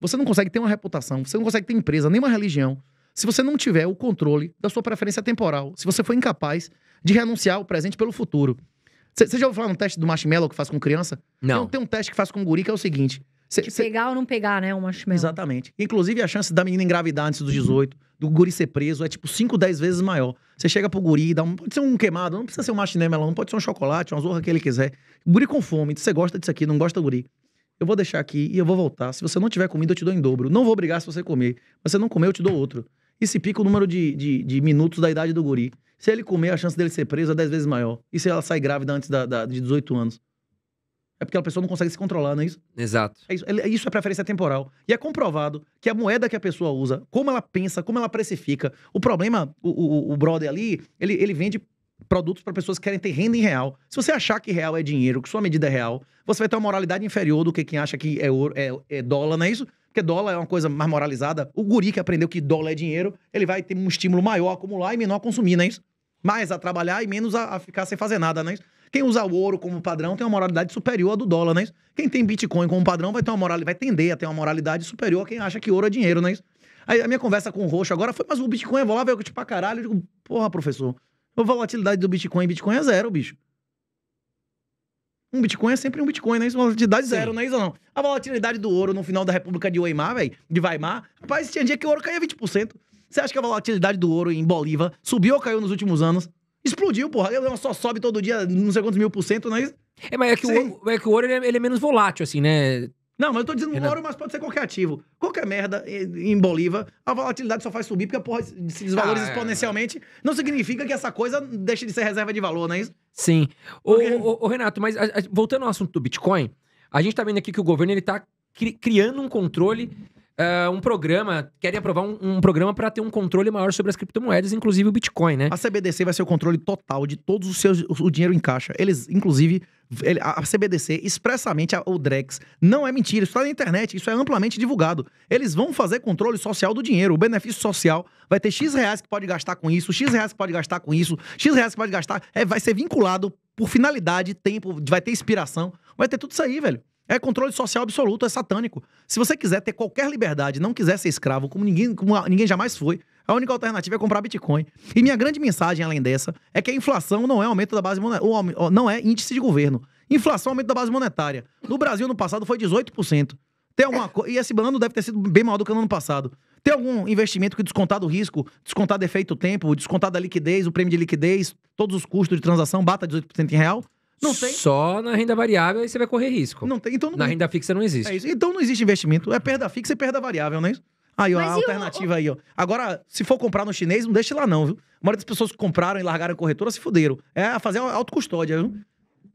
Você não consegue ter uma reputação, você não consegue ter empresa, nenhuma religião, se você não tiver o controle da sua preferência temporal, se você for incapaz de renunciar ao presente pelo futuro. Você já ouviu falar no teste do marshmallow que faz com criança? Não. Tem, tem um teste que faz com guri que é o seguinte. Cê, de cê... pegar ou não pegar, né, o marshmallow. Exatamente. Inclusive, a chance da menina engravidar antes dos 18, do guri ser preso, é tipo 5, 10 vezes maior. Você chega pro guri, dá um, pode ser um queimado, não precisa ser um marshmallow, não pode ser um chocolate, uma zorra que ele quiser. guri com fome, você gosta disso aqui, não gosta do guri eu vou deixar aqui e eu vou voltar. Se você não tiver comida, eu te dou em dobro. Não vou obrigar se você comer. Mas se não comer, eu te dou outro. E se pica o número de, de, de, minutos da idade do guri. Se ele comer, a chance dele ser preso é 10 vezes maior. E se ela sai grávida antes da, da, de 18 anos? É porque a pessoa não consegue se controlar, não é isso? Exato. É isso, é, isso é preferência temporal. E é comprovado que a moeda que a pessoa usa, como ela pensa, como ela precifica. O problema, o, o, o brother ali, ele, ele vende produtos para pessoas que querem ter renda em real. Se você achar que real é dinheiro, que sua medida é real, você vai ter uma moralidade inferior do que quem acha que é, ouro, é, é dólar, não é isso? Porque dólar é uma coisa mais moralizada. O guri que aprendeu que dólar é dinheiro, ele vai ter um estímulo maior a acumular e menor a consumir, não é isso? Mais a trabalhar e menos a, a ficar sem fazer nada, não é isso? Quem usa o ouro como padrão tem uma moralidade superior à do dólar, não é isso? Quem tem Bitcoin como padrão vai ter uma moral, vai tender a ter uma moralidade superior a quem acha que ouro é dinheiro, não é isso? Aí a minha conversa com o Roxo agora foi, mas o Bitcoin é volável, eu tipo pra caralho. Eu digo, porra, professor, a volatilidade do Bitcoin, em Bitcoin é zero, bicho. Um Bitcoin é sempre um Bitcoin, né? Isso é volatilidade Sim. zero, não é isso não. A volatilidade do ouro no final da República de Weimar, velho, de Weimar, rapaz, tinha dia que o ouro caía 20%. Você acha que a volatilidade do ouro em Bolívar subiu ou caiu nos últimos anos? Explodiu, porra. Ela é só sobe todo dia não sei quantos mil por cento, não é isso? É, mas é que, Sim. o, é que o ouro ele é, ele é, menos volátil, assim, né? Não, mas eu tô dizendo Renan... ouro, mas pode ser qualquer ativo. Qualquer merda em Bolívar, a volatilidade só faz subir porque a porra se desvaloriza ah, é, exponencialmente. É. Não significa que essa coisa deixe de ser reserva de valor, não é isso? Sim. Porque... Ô, ô, ô, Renato, mas a, a, voltando ao assunto do Bitcoin, a gente tá vendo aqui que o governo ele tá cri criando um controle uh, um programa, querem aprovar um, um programa para ter um controle maior sobre as criptomoedas, inclusive o Bitcoin, né? A CBDC vai ser o controle total de todos os seus o dinheiro em caixa. Eles, inclusive, ele, a CBDC expressamente a, o Drex. Não é mentira, isso está na internet, isso é amplamente divulgado. Eles vão fazer controle social do dinheiro, o benefício social. Vai ter X reais que pode gastar com isso, X reais que pode gastar com isso, X reais que pode gastar. É, vai ser vinculado por finalidade, tempo, vai ter inspiração. Vai ter tudo isso aí, velho. É controle social absoluto, é satânico. Se você quiser ter qualquer liberdade, não quiser ser escravo, como ninguém, como ninguém jamais foi, a única alternativa é comprar Bitcoin. E minha grande mensagem, além dessa, é que a inflação não é aumento da base monetária, não é índice de governo. Inflação é aumento da base monetária. No Brasil, no passado, foi 18%. Tem alguma co... E esse ano deve ter sido bem maior do que no ano passado. Tem algum investimento que descontado o risco, descontado defeito tempo, descontado da liquidez, o prêmio de liquidez, todos os custos de transação, bata 18% em real? Não tem. Só na renda variável aí você vai correr risco. Não tem. Então não... Na renda fixa não existe. É isso. Então não existe investimento. É perda fixa e perda variável, não é isso? Aí, ó, a alternativa aí, ó. Agora, se for comprar no chinês, não deixe lá, não, viu? A maioria das pessoas que compraram e largaram a corretora se fuderam. É fazer autocustódia, viu?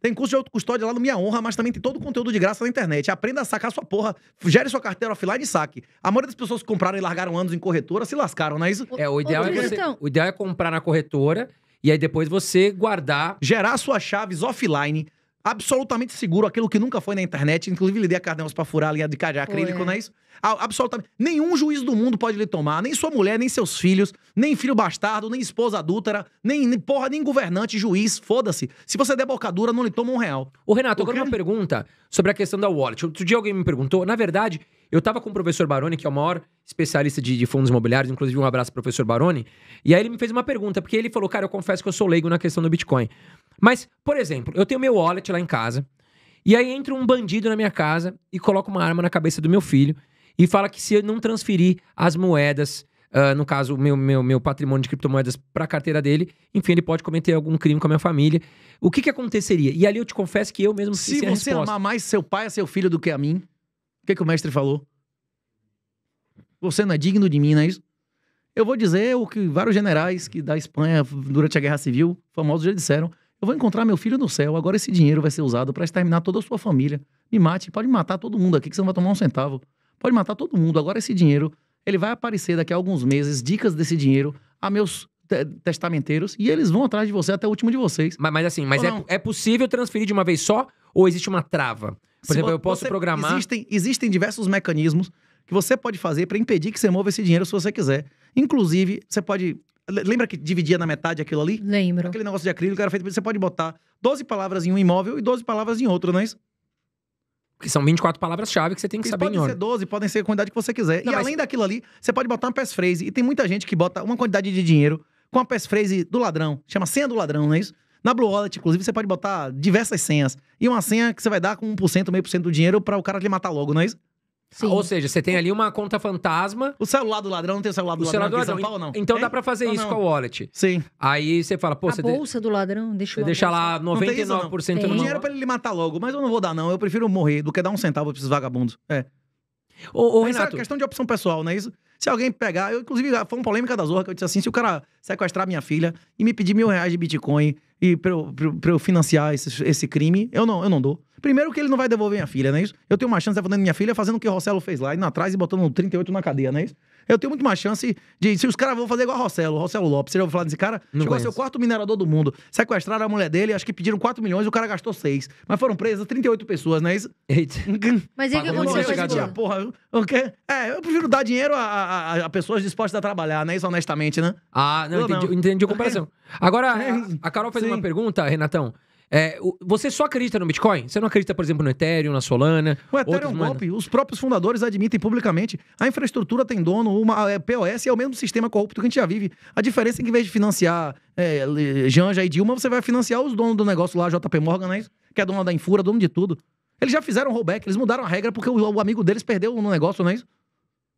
Tem curso de autocustódia lá no Minha Honra, mas também tem todo o conteúdo de graça na internet. Aprenda a sacar sua porra, gere sua carteira offline e saque. A maioria das pessoas que compraram e largaram anos em corretora se lascaram, não é isso? É, o ideal, Ô, é, você, o ideal é comprar na corretora e aí depois você guardar. Gerar suas chaves offline absolutamente seguro, aquilo que nunca foi na internet. Inclusive, lidei a Cardenas pra furar a linha de acrílico, não é isso? absolutamente. Nenhum juiz do mundo pode lhe tomar, nem sua mulher, nem seus filhos, nem filho bastardo, nem esposa adúltera, nem, nem porra, nem governante, juiz, foda-se. Se você der bocadura, não lhe toma um real. Ô, Renato, eu agora uma pergunta sobre a questão da wallet. Outro dia alguém me perguntou, na verdade, eu estava com o professor Baroni, que é o maior especialista de, de fundos imobiliários, inclusive um abraço, professor Baroni, e aí ele me fez uma pergunta, porque ele falou, cara, eu confesso que eu sou leigo na questão do Bitcoin. Mas, por exemplo, eu tenho meu wallet lá em casa, e aí entra um bandido na minha casa e coloca uma arma na cabeça do meu filho e fala que se eu não transferir as moedas, uh, no caso, meu, meu, meu patrimônio de criptomoedas para a carteira dele, enfim, ele pode cometer algum crime com a minha família. O que, que aconteceria? E ali eu te confesso que eu mesmo Se você resposta. amar mais seu pai a seu filho do que a mim, o que, que o mestre falou? Você não é digno de mim, não é isso? Eu vou dizer o que vários generais que da Espanha, durante a Guerra Civil, famosos, já disseram. Eu vou encontrar meu filho no céu, agora esse dinheiro vai ser usado para exterminar toda a sua família. Me mate, pode matar todo mundo aqui que você não vai tomar um centavo. Pode matar todo mundo, agora esse dinheiro, ele vai aparecer daqui a alguns meses, dicas desse dinheiro a meus te testamenteiros, e eles vão atrás de você até o último de vocês. Mas, mas assim, mas é, é possível transferir de uma vez só ou existe uma trava? Por exemplo, eu posso você, programar. Existem, existem diversos mecanismos que você pode fazer para impedir que você mova esse dinheiro se você quiser. Inclusive, você pode. Lembra que dividia na metade aquilo ali? Lembro. Aquele negócio de acrílico era feito. Você pode botar 12 palavras em um imóvel e 12 palavras em outro, não é isso? Porque são 24 palavras-chave que você tem que saber podem em Podem ser 12, podem ser a quantidade que você quiser. Não, e mas... além daquilo ali, você pode botar uma passphrase. E tem muita gente que bota uma quantidade de dinheiro com a passphrase do ladrão. Chama senha do ladrão, não é isso? Na Blue Wallet, inclusive, você pode botar diversas senhas. E uma senha que você vai dar com 1%, meio por cento do dinheiro para o cara te matar logo, não é isso? Ah, Sim. Ou seja, você tem ali uma conta fantasma. O celular do ladrão não tem o celular do o celular ladrão, do ladrão. Paulo, não? Então é? dá pra fazer isso não? com a wallet. Sim. Aí você fala, pô, a você. bolsa de... do ladrão, deixa Você deixa lá 99% isso, não. Tem. dinheiro é pra ele lhe matar logo, mas eu não vou dar, não. Eu prefiro morrer do que dar um centavo pra esses vagabundos. É. Ô, ô, é Renato, é questão de opção pessoal, não é isso? Se alguém pegar, eu, inclusive, foi uma polêmica da Zorra que eu disse assim: se o cara sequestrar minha filha e me pedir mil reais de Bitcoin e pra eu, pra, pra eu financiar esse, esse, crime, eu não, eu não dou. Primeiro que ele não vai devolver minha filha, não é isso? Eu tenho uma chance de defendendo minha filha fazendo o que o Rossello fez lá, indo atrás e botando 38 na cadeia, não é isso? Eu tenho muito mais chance de. Se os caras vão fazer igual a Rossello, Rossello Lopes, você já ouviu falar desse cara? Não Chegou a ser o quarto minerador do mundo. Sequestraram a mulher dele, acho que pediram 4 milhões e o cara gastou 6. Mas foram presas 38 pessoas, não é isso? Eita. Mas e o que aconteceu? com esse Porra, o quê? É, eu prefiro dar dinheiro a, a, a- pessoas dispostas a trabalhar, não é isso, honestamente, né? Ah, não, entendi, não. entendi a comparação. Agora, é, a- a Carol fez Sim. uma pergunta, Renatão, é, você só acredita no Bitcoin? Você não acredita, por exemplo, no Ethereum, na Solana? O Ethereum é um golpe. Os próprios fundadores admitem publicamente. A infraestrutura tem dono, uma é, POS é o mesmo sistema corrupto que a gente já vive. A diferença é que, em vez de financiar é, Janja e Dilma, você vai financiar os donos do negócio lá, JP Morgan, né? que é dono da Infura, dono de tudo. Eles já fizeram rollback, eles mudaram a regra porque o, o amigo deles perdeu no negócio, não é isso?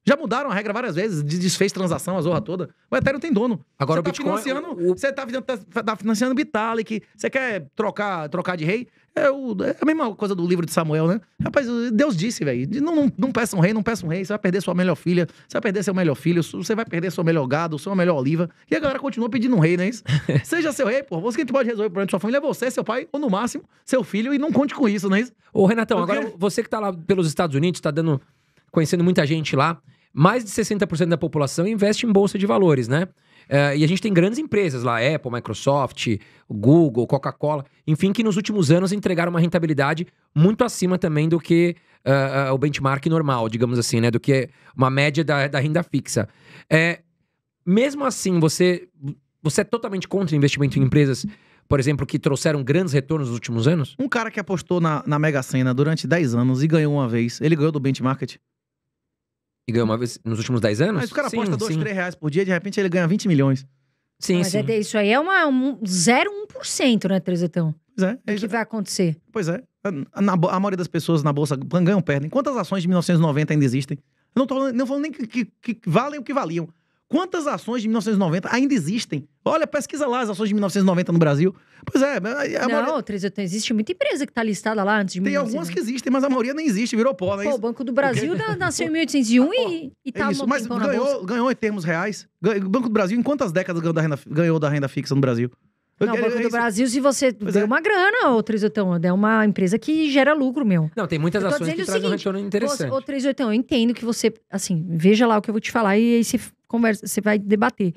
Já mudaram a regra várias vezes, desfez transação, a zorra toda. O Ethereum tem dono. Agora você o tá Bitcoin... Financiando, o... Você tá, tá, tá financiando Vitalik, você quer trocar, trocar de rei? É, o, é, a mesma coisa do livro de Samuel, né? Rapaz, Deus disse, velho, não, não, não, peça um rei, não peça um rei, você vai perder sua melhor filha, você vai perder seu melhor filho, você vai perder seu melhor gado, sua melhor oliva. E a galera continua pedindo um rei, né? Isso? Seja seu rei, pô. Você que pode resolver o problema de sua família é você, seu pai, ou no máximo, seu filho, e não conte com isso, né? Ô, Renatão, Porque... agora você que tá lá pelos Estados Unidos, tá dando... conhecendo muita gente lá mais de 60% da população investe em bolsa de valores, né? Uh, e a gente tem grandes empresas lá, Apple, Microsoft, Google, Coca-Cola, enfim, que nos últimos anos entregaram uma rentabilidade muito acima também do que uh, uh, o benchmark normal, digamos assim, né? Do que uma média da, da renda fixa. É, mesmo assim, você, você é totalmente contra investimento em empresas, por exemplo, que trouxeram grandes retornos nos últimos anos? Um cara que apostou na, na Mega Sena durante 10 anos e ganhou uma vez, ele ganhou do benchmark? E ganhou uma vez nos últimos 10 anos? Mas o cara aposta 2, 3 reais por dia, de repente ele ganha 20 milhões. Sim, Mas é sim. É, isso aí é uma, um 0,1%, né, Trezetão? Pois é. é o que vai acontecer. Pois é. A, na, a maioria das pessoas na Bolsa ganham, perdem. Quantas ações de 1990 ainda existem? Eu não tô não falando nem que, que, que valem o que valiam. Quantas ações de 1990 ainda existem? Olha, pesquisa lá as ações de 1990 no Brasil. Pois é. A, é, é, a não, maioria... existe muita empresa que está listada lá antes de Tem algumas que existem, mas a maioria nem existe, virou pó, né? Pô, o Banco do Brasil nasceu em 1801 ah, e, está tá é mas ganhou, ganhou em termos reais. O Banco do Brasil, em quantas décadas ganhou da renda, ganhou da renda fixa no Brasil? Não, o Banco do Brasil, se você deu é. uma grana, ô 381, é uma empresa que gera lucro, meu. Não, tem muitas ações que trazem seguinte, um retorno interessante. Ô 381, eu entendo que você, assim, veja lá o que eu vou te falar e aí você conversa, você vai debater.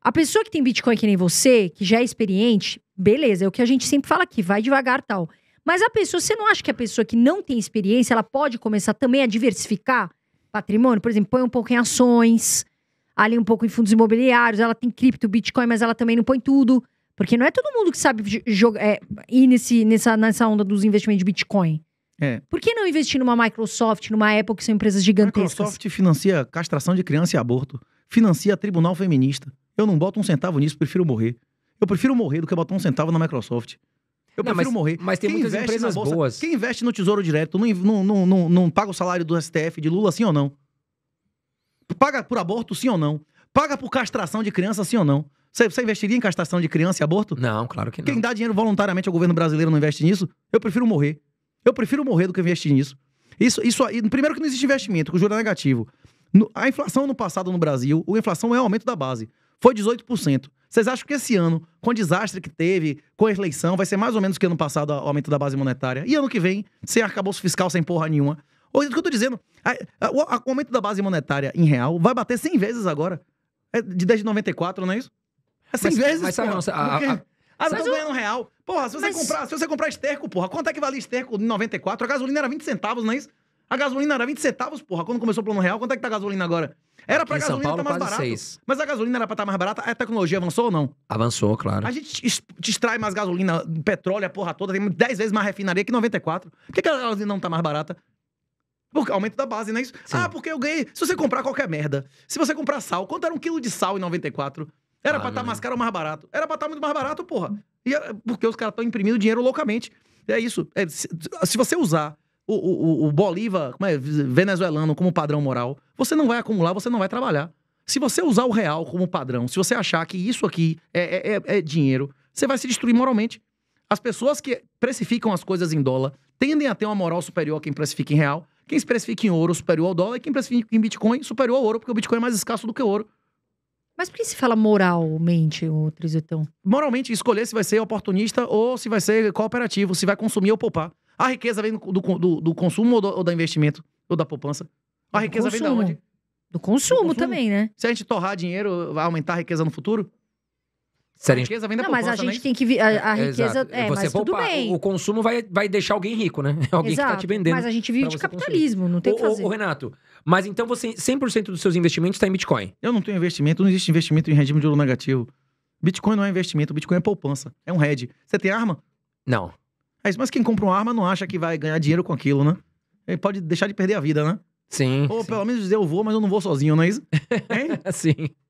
A pessoa que tem Bitcoin que nem você, que já é experiente, beleza, é o que a gente sempre fala aqui, vai devagar tal. Mas a pessoa, você não acha que a pessoa que não tem experiência, ela pode começar também a diversificar patrimônio? Por exemplo, põe um pouco em ações, ali um pouco em fundos imobiliários, ela tem cripto, Bitcoin, mas ela também não põe tudo. Porque não é todo mundo que sabe jogar, é, ir nesse, nessa, nessa onda dos investimentos de Bitcoin. É. Por que não investir numa Microsoft, numa Apple, que são empresas gigantescas? Microsoft financia castração de criança e aborto financia tribunal feminista. Eu não boto um centavo nisso, prefiro morrer. Eu prefiro morrer do que botar um centavo na Microsoft. Eu não, prefiro mas, morrer. Mas tem quem muitas empresas bolsa, boas. Quem investe no Tesouro Direto não, não, não, não, paga o salário do STF de Lula, sim ou não? Paga por aborto, sim ou não? Paga por castração de criança, sim ou não? Você, você investiria em castração de criança e aborto? Não, claro que não. Quem dá dinheiro voluntariamente ao governo brasileiro não investe nisso? Eu prefiro morrer. Eu prefiro morrer do que investir nisso. Isso, isso, primeiro que não existe investimento, que o juro é negativo a inflação no passado no Brasil, a inflação é o aumento da base. Foi 18%. Vocês acham que esse ano, com o desastre que teve, com a eleição, vai ser mais ou menos que ano passado o aumento da base monetária? E ano que vem, sem arcabouço fiscal, sem porra nenhuma? Ou, o que eu tô dizendo, o aumento da base monetária em real vai bater 100 vezes agora. É de 10 94, não é isso? É 100 mas, vezes, mas, porra. Ah, ah, ah, mas, a, ah, ganhando real. Porra, se você, mas... comprar, se você comprar esterco, porra, quanto é que valia esterco em 94? A gasolina era 20 centavos, não é isso? A gasolina era 20 centavos, porra. Quando começou o plano real, quanto é que tá a gasolina agora? Era pra Aqui gasolina Paulo, tá mais barata. Mas a gasolina era pra estar tá mais barata. A tecnologia avançou ou não? Avançou, claro. A gente extrai mais gasolina, petróleo, a porra toda. Tem 10 vezes mais refinaria que 94. Por que, que a gasolina não tá mais barata? Porque aumento da base, não é isso? Sim. Ah, porque eu ganhei. Se você comprar qualquer merda, se você comprar sal, quanto era um quilo de sal em 94? Era ah, pra estar tá mais caro ou mais barato? Era pra estar tá muito mais barato, porra. E é porque os caras estão imprimindo dinheiro loucamente. É isso. É, se, se você usar o, o, o Bolívar como é, venezuelano como padrão moral, você não vai acumular, você não vai trabalhar. Se você usar o real como padrão, se você achar que isso aqui é, é, é, é dinheiro, você vai se destruir moralmente. As pessoas que precificam as coisas em dólar tendem a ter uma moral superior a quem precifica em real, quem precifica em ouro superior ao dólar e quem precifica em Bitcoin superior ao ouro, porque o Bitcoin é mais escasso do que o ouro. Mas por que se fala moralmente, o Trizetão? Moralmente, escolher se vai ser oportunista ou se vai ser cooperativo, se vai consumir ou poupar. A riqueza vem do, do, do consumo ou do, ou do, investimento? Ou da poupança? A do riqueza consumo. vem da onde? Do consumo, do consumo também, né? Se a gente torrar dinheiro, vai aumentar a riqueza no futuro? A, riqueza vem da não, poupança, mas a gente né? tem que... A, a é, riqueza... É, é, você mas poupar, tudo bem. O consumo vai, vai deixar alguém rico, né? alguém Exato. que tá te vendendo. Mas a gente vive de capitalismo, não tem o, que fazer. Ô, Renato, mas então você... 100% dos seus investimentos está em Bitcoin? Eu não tenho investimento. Não existe investimento em regime de ouro negativo. Bitcoin não é investimento. Bitcoin é poupança. É um hedge. Você tem arma? Não. É mas quem compra uma arma não acha que vai ganhar dinheiro com aquilo, né? Ele pode deixar de perder a vida, né? Sim. Ou sim. pelo menos dizer eu vou, mas eu não vou sozinho, não é isso? Hein? sim.